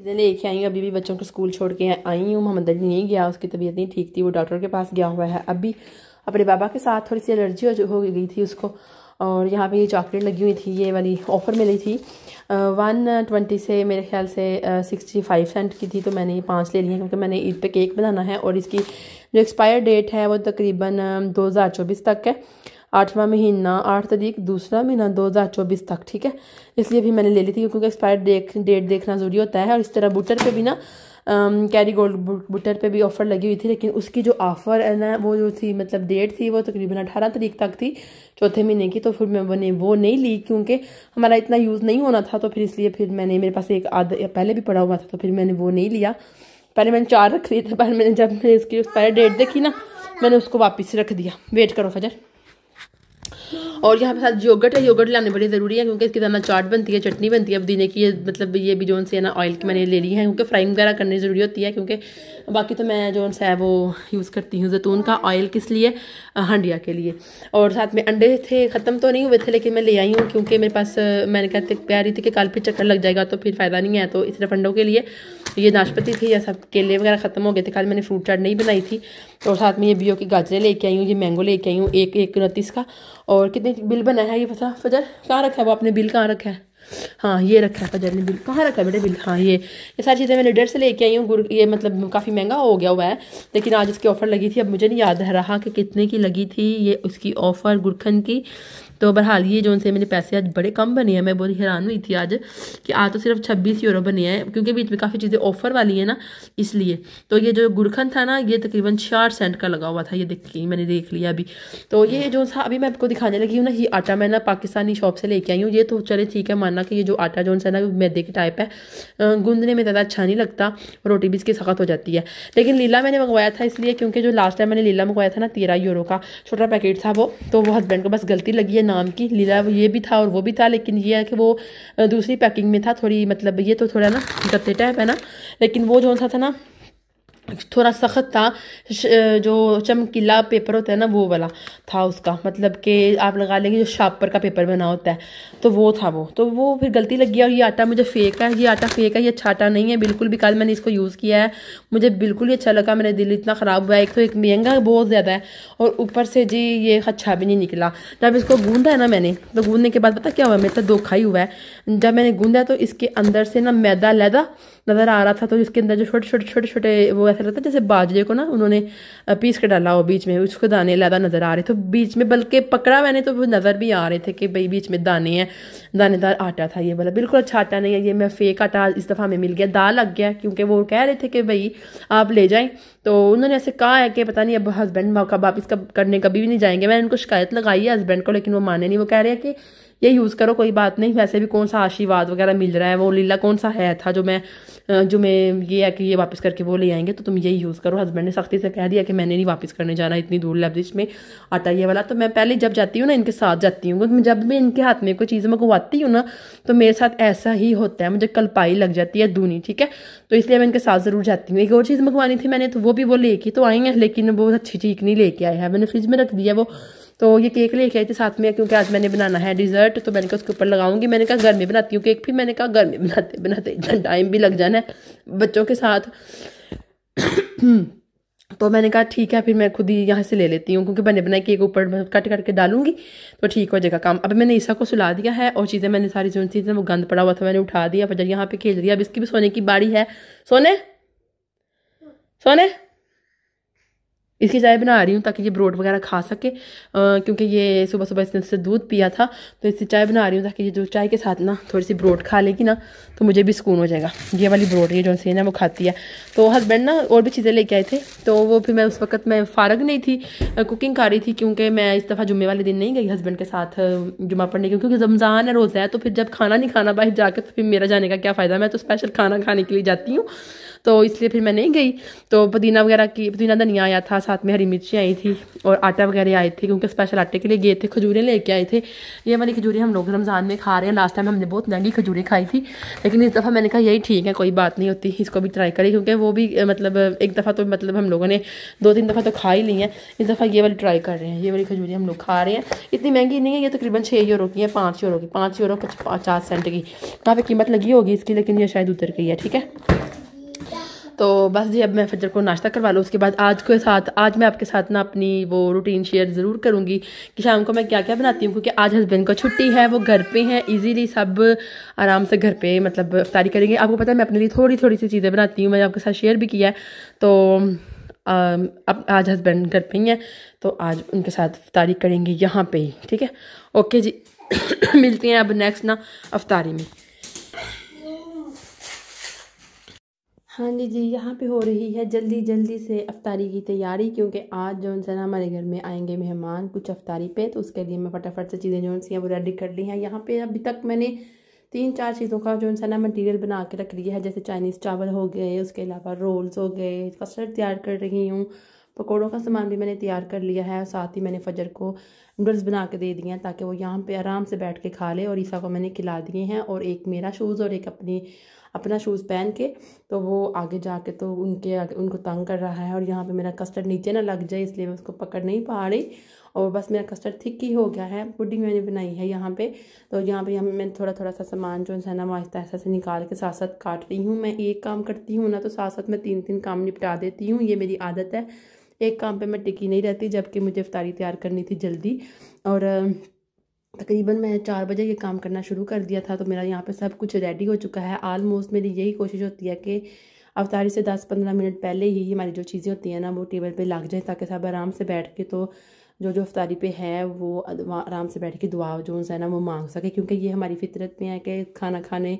चीज़ें लेके आई हूँ अभी भी बच्चों को स्कूल छोड़ के आई हूँ मोहम्मद अली नहीं गया उसकी तबीयत नहीं ठीक थी वो डॉक्टर के पास गया हुआ है अभी अपने बाबा के साथ थोड़ी सी एलर्जी हो गई थी उसको और यहाँ पे ये चॉकलेट लगी हुई थी ये वाली ऑफ़र मिली थी वन ट्वेंटी से मेरे ख्याल से सिक्सटी फाइव सेंट की थी तो मैंने ये पाँच ले ली है क्योंकि मैंने ईद पे केक बनाना है और इसकी जो एक्सपायर डेट है वो तकरीबन दो हज़ार चौबीस तक है आठवां महीना आठ तारीख दूसरा महीना दो हज़ार चौबीस तक ठीक है इसलिए भी मैंने ले ली थी क्योंकि एक्सपायर डेट डेट देखना ज़रूरी होता है और इस तरह बुटर पे भी ना कैरी गोल्ड बुटर पे भी ऑफ़र लगी हुई थी लेकिन उसकी जो ऑफ़र है ना वो जो थी मतलब डेट थी वो तकरीबन अठारह तारीख तक थी चौथे महीने की तो फिर मैंने वो नहीं ली क्योंकि हमारा इतना यूज़ नहीं होना था तो फिर इसलिए फिर मैंने मेरे पास एक आध पहले भी पड़ा हुआ था तो फिर मैंने वो नहीं लिया पहले मैंने चार रख लिए थे पर मैंने जब मैंने इसकी एक्सपायर डेट देखी ना मैंने उसको वापस रख दिया वेट करो फजर और यहाँ पे साथ योगट है योगट लाने बड़ी ज़रूरी है क्योंकि इसके साथ ना चाट बनती है चटनी बनती है अब दीने की ये मतलब ये भी जो से है ना ऑयल की मैंने ले ली है क्योंकि फ्राइंग वगैरह करनी ज़रूरी होती है क्योंकि बाकी तो मैं जो है वो यूज़ करती हूँ जैतून का ऑयल किस लिए हंडिया के लिए और साथ में अंडे थे ख़त्म तो नहीं हुए थे लेकिन मैं ले आई हूँ क्योंकि मेरे पास मैंने कहते प्यारी थी कि कल फिर चक्कर लग जाएगा तो फिर फ़ायदा नहीं है तो तरफ अंडों के लिए तो ये नाशपाती थी या सब केले वगैरह ख़त्म हो गए थे खाली मैंने फ्रूट चाट नहीं बनाई थी और तो साथ में ये बीओ की गाजरें लेके आई हूँ ये मैंगो लेके आई हूँ एक एक उनतीस का और कितने बिल बनाया है ये पता फजर कहाँ रखा है वो आपने बिल कहाँ रखा है हाँ ये रखा है पजर ने बिल कहाँ रखा है बेटा बिल हाँ ये ये सारी चीज़ें मैं डेढ़ से लेके आई हूँ ये मतलब काफ़ी महंगा हो गया हुआ है लेकिन आज इसकी ऑफ़र लगी थी अब मुझे नहीं याद रहा कि कितने की लगी थी ये उसकी ऑफ़र गुरखन की तो बहरहाल ये जो उनसे मेरे पैसे आज बड़े कम बने हैं मैं बहुत हैरान हुई थी आज कि आज तो सिर्फ छब्बीस यूरो बने हैं क्योंकि बीच में काफ़ी चीज़ें ऑफ़र वाली है ना इसलिए तो ये जो गुरखन था ना ये तकरीबन चार सेंट का लगा हुआ था ये देख मैंने देख लिया अभी तो ये जो अभी मैं आपको दिखाने लगी हूँ ना ये आटा मैं ना पाकिस्तानी शॉप से लेके आई हूँ ये तो चले ठीक है मान करना कि ये जो आटा जोन है ना मैदे के टाइप है गूंदने में ज़्यादा अच्छा नहीं लगता रोटी भी इसकी सख्त हो जाती है लेकिन लीला मैंने मंगवाया था इसलिए क्योंकि जो लास्ट टाइम मैंने लीला मंगवाया था ना तेरह यूरो का छोटा पैकेट था वो तो वो हस्बैंड को बस गलती लगी है नाम की लीला ये भी था और वो भी था लेकिन ये है कि वो दूसरी पैकिंग में था थोड़ी मतलब ये तो थोड़ा ना गत्ते टाइप है ना लेकिन वो जो सा था ना थोड़ा सख्त था जो चमकीला पेपर होता है ना वो वाला था उसका मतलब कि आप लगा लेंगे जो शापर का पेपर बना होता है तो वो था वो तो वो फिर गलती लग गया और ये आटा मुझे फेक है ये आटा फेक है ये अच्छा आटा नहीं है बिल्कुल भी कल मैंने इसको यूज़ किया है मुझे बिल्कुल ही अच्छा लगा मेरा दिल इतना ख़राब हुआ है एक तो एक महंगा बहुत ज़्यादा है और ऊपर से जी ये अच्छा भी नहीं निकला जब इसको गूँधा है ना मैंने तो गूंदने के बाद पता क्या हुआ मेरे तो धोखा ही हुआ है जब मैंने गूंदा तो इसके अंदर से ना मैदा लैदा नज़र आ रहा था तो इसके अंदर जो छोटे छोटे छोटे छोटे वो ऐसा लगता है जैसे बाजरे को ना उन्होंने पीस के डाला हो बीच में उसको दाने लादा नज़र आ रहे तो बीच में बल्कि पकड़ा मैंने तो वो नज़र भी आ रहे थे कि भाई बीच में दाने हैं दानेदार आटा था ये बोला बिल्कुल अच्छा आटा नहीं है ये मैं फेक आटा इस दफ़ा हमें मिल गया दाल लग गया क्योंकि वो कह रहे थे कि भाई आप ले जाएँ तो उन्होंने ऐसे कहा है कि पता नहीं अब हस्बैंड वापस कब करने कभी भी नहीं जाएंगे मैंने उनको शिकायत लगाई है हस्बैंड को लेकिन वो माने नहीं वो कह रहे हैं कि ये यूज़ करो कोई बात नहीं वैसे भी कौन सा आशीर्वाद वगैरह मिल रहा है वो लीला कौन सा है था जो मैं जो मैं ये है कि ये वापस करके वो ले आएंगे तो तुम यही यूज़ करो हस्बैंड ने सख्ती से कह दिया कि मैंने नहीं वापस करने जाना इतनी दूर लफ्जिश में आता ये वाला तो मैं पहले जब जाती हूँ ना इनके साथ जाती हूँ जब मैं इनके हाथ में कोई चीज़ मंगवाती हूँ ना तो मेरे साथ ऐसा ही होता है मुझे कलपाई लग जाती है दूनी ठीक है तो इसलिए मैं इनके साथ ज़रूर जाती हूँ एक और चीज़ मंगवानी थी मैंने तो वो भी वो लेके तो आई हैं लेकिन वो अच्छी चीज़ नहीं लेके आए हैं मैंने फ्रिज में रख दिया वो तो ये केक लेके आई थी साथ में क्योंकि आज मैंने बनाना है डिज़र्ट तो मैंने कहा उसके ऊपर लगाऊंगी मैंने कहा घर में बनाती हूँ केक फिर मैंने कहा घर में बनाते बनाते इतना टाइम भी लग जाना है बच्चों के साथ तो मैंने कहा ठीक है फिर मैं खुद ही यहाँ से ले लेती हूँ क्योंकि बने बनाए केक ऊपर कट कट के डालूंगी तो ठीक हो जाएगा काम अब मैंने ईसा को सुला दिया है और चीज़ें मैंने सारी जो चीज़ें वो गंद पड़ा हुआ था मैंने उठा दिया फिर यहाँ पे खेल दिया अब इसकी भी सोने की बाड़ी है सोने सोने इसकी चाय बना रही हूँ ताकि ये ब्रोड वगैरह खा सके क्योंकि ये सुबह सुबह इसने इससे दूध पिया था तो इससे चाय बना रही हूँ ताकि ये जो चाय के साथ ना थोड़ी सी ब्रोड खा लेगी ना तो मुझे भी सुकून हो जाएगा ये वाली ब्रोड ये जो सी ना वो खाती है तो हस्बैंड ना और भी चीज़ें लेके आए थे तो वो फिर मैं उस वक्त मैं फारग नहीं थी कुकिंग कर रही थी क्योंकि मैं इस दफ़ा जुम्मे वाले दिन नहीं गई हस्बैंड के साथ जुम्मा पढ़ने की क्योंकि रमज़ान है रोज़ा है तो फिर जब खाना नहीं खाना बाहर जाकर तो फिर मेरा जाने का क्या फ़ायदा मैं तो स्पेशल खाना खाने के लिए जाती हूँ तो इसलिए फिर मैं नहीं गई तो पुदीना वगैरह की पुदीना धनिया आया था साथ में हरी मिर्ची आई थी और आटा वगैरह आए थे क्योंकि स्पेशल आटे के लिए गए थे खजूरें लेके आए थे ये वाली खजूरें हम लोग रमज़ान में खा रहे हैं लास्ट टाइम हमने बहुत महंगी खजूरें खाई थी लेकिन इस दफ़ा मैंने कहा यही ठीक है कोई बात नहीं होती इसको भी ट्राई करें क्योंकि वो भी मतलब एक दफ़ा तो मतलब हम लोगों ने दो तीन दफ़ा तो खा ही ली है इस दफ़ा ये वाली ट्राई कर रहे हैं ये वाली खजूरें हम लोग खा रहे हैं इतनी महंगी नहीं है ये तकरीबन छः यूरो की है पाँच यूरो की पाँच यूरो पचास सेंट की काफ़ी कीमत लगी होगी इसकी लेकिन ये शायद उतर गई है ठीक है तो बस जी अब मैं फजर को नाश्ता करवा लूँ उसके बाद आज के साथ आज मैं आपके साथ ना अपनी वो रूटीन शेयर ज़रूर करूँगी कि शाम को मैं क्या क्या बनाती हूँ क्योंकि आज हस्बैंड को छुट्टी है वो घर पे हैं इजीली सब आराम से घर पे मतलब अफ्तारी करेंगे आपको पता है मैं अपने लिए थोड़ी थोड़ी सी चीज़ें बनाती हूँ मैंने आपके साथ शेयर भी किया है तो अब आज हस्बैंड घर पर ही हैं तो आज उनके साथ अफ्तारी करेंगे यहाँ पर ही ठीक है ओके जी मिलती हैं अब नेक्स्ट ना अफ्तारी में हाँ जी जी यहाँ पे हो रही है जल्दी जल्दी से अफ्तारी की तैयारी क्योंकि आज जो है ना हमारे घर में आएंगे मेहमान कुछ अफ्तारी पे तो उसके लिए मैं फटाफट से चीज़ें जो हैं वो रेडी कर ली हैं यहाँ पे अभी तक मैंने तीन चार चीज़ों का जो है ना मटेरियल बना के रख लिया है जैसे चाइनीज़ चावल हो गए उसके अलावा रोल्स हो गए कस्टर्ड तैयार कर रही हूँ पकौड़ों का सामान भी मैंने तैयार कर लिया है और साथ ही मैंने फजर को नूडल्स बना के दे दिए हैं ताकि वो यहाँ पे आराम से बैठ के खा ले और ईसा को मैंने खिला दिए हैं और एक मेरा शूज़ और एक अपनी अपना शूज़ पहन के तो वो आगे जाके तो उनके आगे उनको तंग कर रहा है और यहाँ पे मेरा कस्टर्ड नीचे ना लग जाए इसलिए मैं उसको पकड़ नहीं पा रही और बस मेरा कस्टर्ड थिक ही हो गया है पुडिंग मैंने बनाई है यहाँ पे तो यहाँ पे हम मैंने थोड़ा थोड़ा सा सामान जो है ना वास्ता ऐसा से निकाल के साथ साथ काट रही हूँ मैं एक काम करती हूँ ना तो साथ साथ मैं तीन तीन काम निपटा देती हूँ ये मेरी आदत है एक काम पे मैं टिकी नहीं रहती जबकि मुझे अफ्तारी तैयार करनी थी जल्दी और तकरीबन मैं चार बजे ये काम करना शुरू कर दिया था तो मेरा यहाँ पे सब कुछ रेडी हो चुका है आलमोस्ट मेरी यही कोशिश होती है कि अवतारी से दस पंद्रह मिनट पहले ही हमारी जो चीज़ें होती हैं ना वो टेबल पे लग जाए ताकि सब आराम से बैठ के तो जो जो अफतारी पे है वो आराम से बैठ के दुआ जो है ना वो मांग सके क्योंकि ये हमारी फितरत में है कि खाना खाने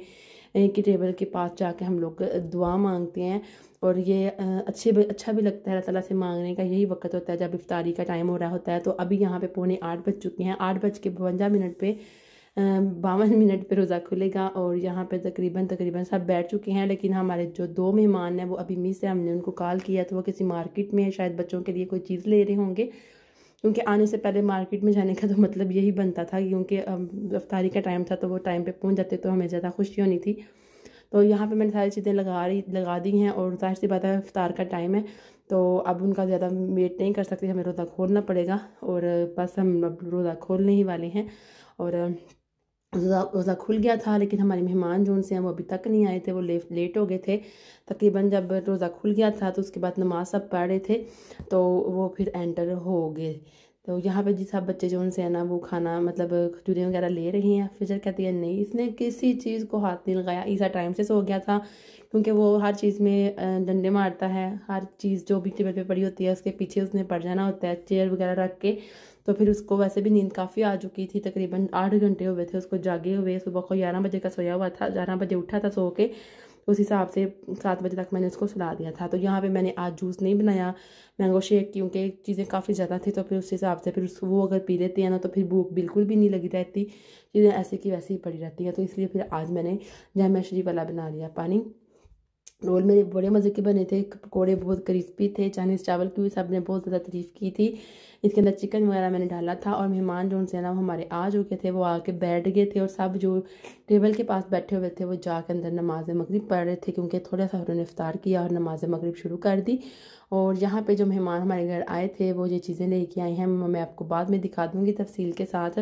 की टेबल के पास जाके हम लोग दुआ मांगते हैं और ये अच्छे अच्छा भी लगता है अल्लाह ताला से मांगने का यही वक्त होता है जब इफ्तारी का टाइम हो रहा होता है तो अभी यहाँ पे पौने आठ बज चुके हैं आठ बज के बवंजा मिनट पे बावन मिनट पे रोज़ा खुलेगा और यहाँ पे तकरीबन तकरीबन सब बैठ चुके हैं लेकिन हमारे जो दो मेहमान हैं वो अभी मिस है हमने उनको कॉल किया तो वो किसी मार्केट में है शायद बच्चों के लिए कोई चीज़ ले रहे होंगे क्योंकि आने से पहले मार्केट में जाने का तो मतलब यही बनता था क्योंकि रफ्तारी का टाइम था तो वो टाइम पर पहुँच जाते तो हमें ज़्यादा खुशी होनी थी तो यहाँ पे मैंने सारी चीज़ें लगा रही लगा दी हैं और जाहिर सी बात है अफ्तार का टाइम है तो अब उनका ज़्यादा वेट नहीं कर सकते हमें रोज़ा खोलना पड़ेगा और बस हम अब रोज़ा खोलने ही वाले हैं और रोज़ा खुल गया था लेकिन हमारे मेहमान जो उनसे हैं वो अभी तक नहीं आए थे वो ले, लेट हो गए थे तकरीबन जब रोज़ा खुल गया था तो उसके बाद नमाज सब पढ़ रहे थे तो वो फिर एंटर हो गए तो यहाँ पे जी सब बच्चे जो उनसे है ना वो खाना मतलब खजूरियाँ वगैरह ले रही हैं फिजर कहती है नहीं इसने किसी चीज़ को हाथ नहीं लगाया ईसा टाइम से सो गया था क्योंकि वो हर चीज़ में डंडे मारता है हर चीज़ जो भी टेबल पर पड़ी होती है उसके पीछे उसने पड़ जाना होता है चेयर वगैरह रख के तो फिर उसको वैसे भी नींद काफ़ी आ चुकी थी तकरीबन आठ घंटे हुए थे उसको जागे हुए सुबह को ग्यारह बजे का सोया हुआ था ग्यारह बजे उठा था सो के उस हिसाब से सात बजे तक मैंने उसको सुला दिया था तो यहाँ पे मैंने आज जूस नहीं बनाया मैंगो शेक क्योंकि चीज़ें काफ़ी ज़्यादा थी तो फिर उस हिसाब से फिर उस वो अगर पी लेते हैं ना तो फिर भूख बिल्कुल भी नहीं लगी रहती चीज़ें ऐसी की वैसी ही पड़ी रहती है तो इसलिए फिर आज मैंने जमा शरीफ वाला बना लिया पानी रोल मेरे बड़े मज़े के बने थे पकौड़े बहुत क्रिस्पी थे चाइनीज़ चावल की भी सब ने बहुत ज़्यादा तारीफ़ की थी इसके अंदर चिकन वगैरह मैंने डाला था और मेहमान जो उनसे ना वो हमारे आ चुके थे वो आके बैठ गए थे और सब जो टेबल के पास बैठे हुए थे वो जाके अंदर नमाज मगरब पढ़ रहे थे क्योंकि थोड़ा सा उन्होंने इफ़ार किया और नमाज मगरब शुरू कर दी और यहाँ पे जो मेहमान हमारे घर आए थे वो ये चीज़ें लेके आए हैं मैं आपको बाद में दिखा दूँगी तफसील के साथ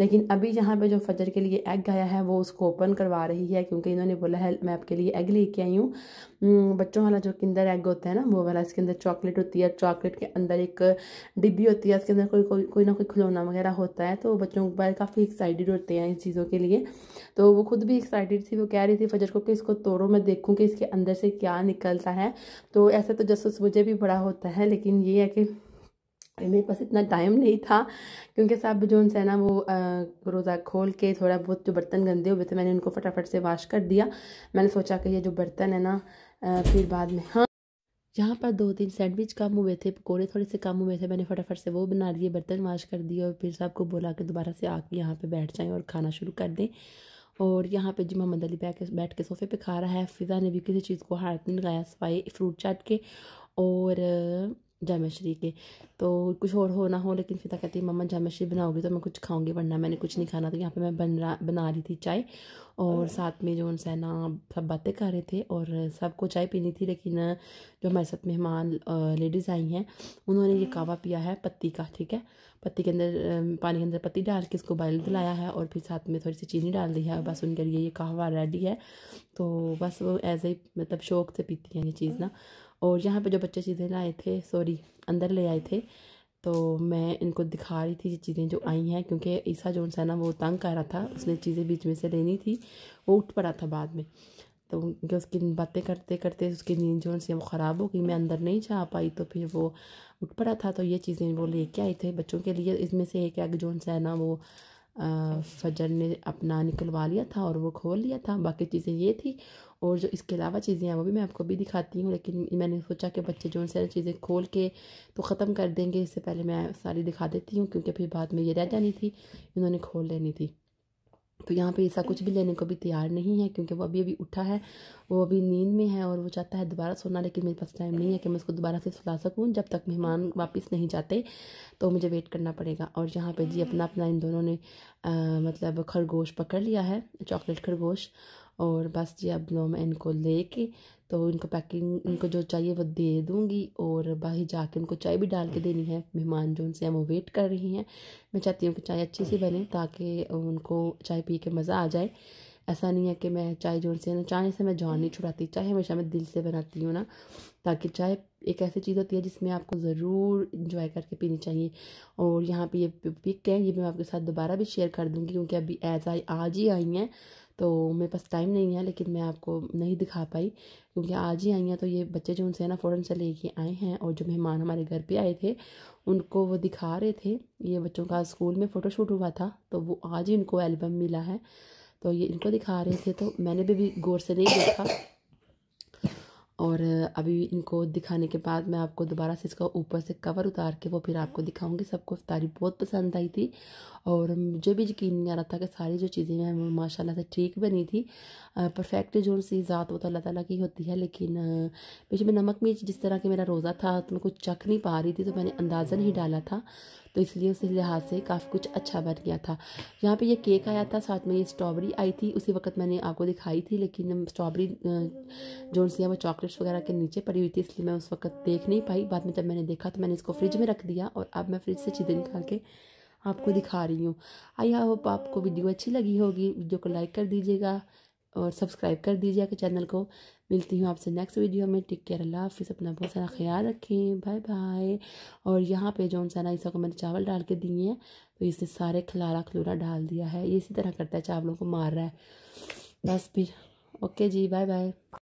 लेकिन अभी यहाँ पे जो फजर के लिए एग आया है वो उसको ओपन करवा रही है क्योंकि इन्होंने बोला है मैं आपके लिए एग लेके आई हूँ बच्चों वाला जो किंदर एग होता है ना वो वाला इसके अंदर चॉकलेट होती है चॉकलेट के अंदर एक डिब्बी होती होती है उसके अंदर कोई कोई कोई ना कोई खिलौना वगैरह होता है तो बच्चों के बाद काफ़ी एक्साइटेड होते हैं इन चीज़ों के लिए तो वो खुद भी एक्साइटेड थी वो कह रही थी फजर को कि इसको तोड़ो मैं देखूँ कि इसके अंदर से क्या निकलता है तो ऐसा तो जसूस मुझे भी बड़ा होता है लेकिन ये है कि मेरे पास इतना टाइम नहीं था क्योंकि साहब जो उनसे ना वो रोज़ा खोल के थोड़ा बहुत जो बर्तन गंदे हुए थे मैंने उनको फटाफट से वाश कर दिया मैंने सोचा कि ये जो बर्तन है ना फिर बाद में हाँ यहाँ पर दो तीन सैंडविच कम हुए थे पकौड़े थोड़े से कम हुए थे मैंने फटाफट से वो बना लिए बर्तन वाश कर दिए और फिर साहब को बोला कि दोबारा से आके यहाँ पे बैठ जाएं और खाना शुरू कर दें और यहाँ पे जी मोहम्मद अली बैठ के बैठ के सोफ़े पे खा रहा है फिज़ा ने भी किसी चीज़ को हाथ नहीं लगाया सफाई फ्रूट चाट के और जामा शरी के तो कुछ और हो ना हो लेकिन फिर कहती है मम्मा जाम शरी बनाओगी तो मैं कुछ खाऊंगी वरना मैंने कुछ नहीं खाना तो यहाँ पे मैं बन रहा बना रही थी चाय और साथ में जो उनसे ना सब बातें कर रहे थे और सबको चाय पीनी थी लेकिन जो हमारे साथ मेहमान लेडीज़ आई हैं उन्होंने ये कावा पिया है पत्ती का ठीक है पत्ती के अंदर पानी के अंदर पत्ती डाल के इसको बॉयल दिलाया है और फिर साथ में थोड़ी सी चीनी डाल दी है बस उनके लिए ये कावा रेडी है तो बस वो एज ए मतलब शौक से पीती हैं ये चीज़ ना और यहाँ पे जो बच्चे चीज़ें लाए थे सॉरी अंदर ले आए थे तो मैं इनको दिखा रही थी ये चीज़ें जो आई हैं क्योंकि ईसा जोन है ना वो तंग कर रहा था उसने चीज़ें बीच में से लेनी थी वो उठ पड़ा था बाद में तो क्योंकि उसकी बातें करते करते उसकी नींद जो है वो ख़राब हो गई मैं अंदर नहीं जा पाई तो फिर वो उठ पड़ा था तो ये चीज़ें वो लेके आए थे बच्चों के लिए इसमें से एक एग जो है ना वो फजर ने अपना निकलवा लिया था और वो खोल लिया था बाकी चीज़ें ये थी और जो इसके अलावा चीज़ें हैं वो भी मैं आपको भी दिखाती हूँ लेकिन मैंने सोचा कि बच्चे जो सारी चीज़ें खोल के तो ख़त्म कर देंगे इससे पहले मैं सारी दिखा देती हूँ क्योंकि फिर बाद में ये रह जानी थी इन्होंने खोल लेनी थी तो यहाँ पे ऐसा कुछ भी लेने को भी तैयार नहीं है क्योंकि वो अभी अभी उठा है वो अभी नींद में है और वो चाहता है दोबारा सोना लेकिन मेरे पास टाइम नहीं है कि मैं उसको दोबारा से सुला सकूँ जब तक मेहमान वापस नहीं जाते तो मुझे वेट करना पड़ेगा और यहाँ पे जी अपना अपना इन दोनों ने आ, मतलब खरगोश पकड़ लिया है चॉकलेट खरगोश और बस जी अब लो मैं इनको लेके तो इनको पैकिंग इनको जो चाहिए वो दे दूँगी और बाहर जाके उनको चाय भी डाल के देनी है मेहमान जो उनसे हम वो वेट कर रही हैं मैं चाहती हूँ कि चाय अच्छी सी बने ताकि उनको चाय पी के मज़ा आ जाए ऐसा नहीं है कि मैं चाय जो उनसे ना चाय से मैं जान नहीं छुड़ाती चाय हमेशा मैं दिल से बनाती हूँ ना ताकि चाय एक ऐसी चीज़ होती है जिसमें आपको ज़रूर इंजॉय करके पीनी चाहिए और यहाँ पे ये पिक है ये मैं आपके साथ दोबारा भी शेयर कर दूँगी क्योंकि अभी एज आई आज ही आई हैं तो मेरे पास टाइम नहीं है लेकिन मैं आपको नहीं दिखा पाई क्योंकि आज ही आई हैं तो ये बच्चे जो उनसे ना फ़ौरन से लेके आए हैं और जो मेहमान हमारे घर पे आए थे उनको वो दिखा रहे थे ये बच्चों का स्कूल में फ़ोटोशूट हुआ था तो वो आज ही उनको एल्बम मिला है तो ये इनको दिखा रहे थे तो मैंने भी, भी गौर से नहीं देखा और अभी इनको दिखाने के बाद मैं आपको दोबारा से इसका ऊपर से कवर उतार के वो फिर आपको दिखाऊंगी सबको इफ्तारी बहुत पसंद आई थी और मुझे भी यकीन नहीं आ रहा था कि सारी जो चीज़ें हैं माशाल्लाह से ठीक बनी थी परफेक्ट जो सी ज़ात वो तो अल्लाह ताला की होती है लेकिन बीच में नमक मिर्च जिस तरह के मेरा रोज़ा था तो मैं कुछ चख नहीं पा रही थी तो मैंने अंदाज़ा नहीं डाला था तो इसलिए उस लिहाज से काफ़ी कुछ अच्छा बन गया था यहाँ पे ये केक आया था साथ में ये स्ट्रॉबेरी आई थी उसी वक्त मैंने आपको दिखाई थी लेकिन स्ट्रॉबेरी जो सी वो चॉकलेट्स वगैरह के नीचे पड़ी हुई थी इसलिए मैं उस वक्त देख नहीं पाई बाद में जब मैंने देखा तो मैंने इसको फ्रिज में रख दिया और अब मैं फ्रिज से चीज़ें निकाल के आपको दिखा रही हूँ आई होप आपको वीडियो अच्छी लगी होगी वीडियो को लाइक कर दीजिएगा और सब्सक्राइब कर दीजिएगा चैनल को मिलती हूँ आपसे नेक्स्ट वीडियो में टेक केयर अल्लाह हाफिज़ अपना बहुत सारा ख्याल रखें बाय बाय और यहाँ पे जो उनसे ना इसको मैंने चावल डाल के दिए हैं तो इसने सारे खलारा खलूरा डाल दिया है ये इसी तरह करता है चावलों को मार रहा है बस फिर ओके जी बाय बाय